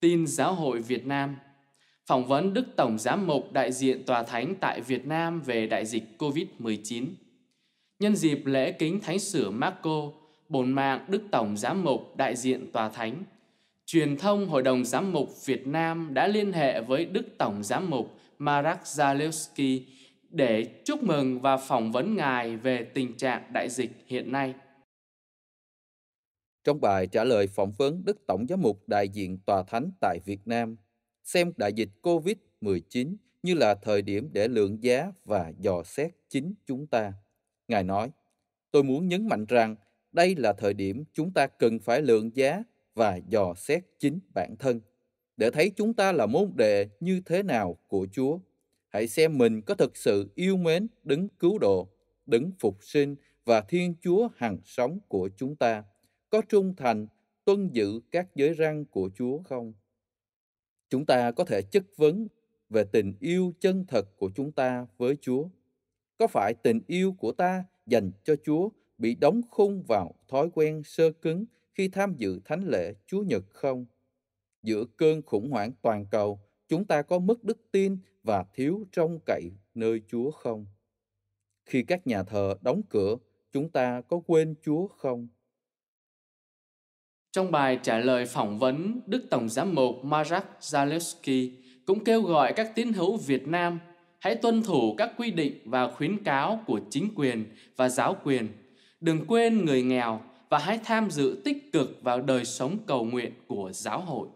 Tin Giáo hội Việt Nam Phỏng vấn Đức Tổng Giám mục đại diện Tòa Thánh tại Việt Nam về đại dịch COVID-19 Nhân dịp lễ kính Thánh Sửa Marco, bổn mạng Đức Tổng Giám mục đại diện Tòa Thánh, truyền thông Hội đồng Giám mục Việt Nam đã liên hệ với Đức Tổng Giám mục Marak Zalewski để chúc mừng và phỏng vấn Ngài về tình trạng đại dịch hiện nay. Trong bài trả lời phỏng vấn Đức Tổng Giám mục đại diện Tòa Thánh tại Việt Nam, xem đại dịch COVID-19 như là thời điểm để lượng giá và dò xét chính chúng ta. Ngài nói, tôi muốn nhấn mạnh rằng đây là thời điểm chúng ta cần phải lượng giá và dò xét chính bản thân để thấy chúng ta là môn đệ như thế nào của Chúa. Hãy xem mình có thực sự yêu mến đứng cứu độ, đứng phục sinh và Thiên Chúa hằng sống của chúng ta có trung thành tuân giữ các giới răn của Chúa không? Chúng ta có thể chất vấn về tình yêu chân thật của chúng ta với Chúa. Có phải tình yêu của ta dành cho Chúa bị đóng khung vào thói quen sơ cứng khi tham dự thánh lễ Chúa Nhật không? Giữa cơn khủng hoảng toàn cầu, chúng ta có mất đức tin và thiếu trông cậy nơi Chúa không? Khi các nhà thờ đóng cửa, chúng ta có quên Chúa không? Trong bài trả lời phỏng vấn, Đức Tổng giám mục Marak Zalewski cũng kêu gọi các tín hữu Việt Nam hãy tuân thủ các quy định và khuyến cáo của chính quyền và giáo quyền. Đừng quên người nghèo và hãy tham dự tích cực vào đời sống cầu nguyện của giáo hội.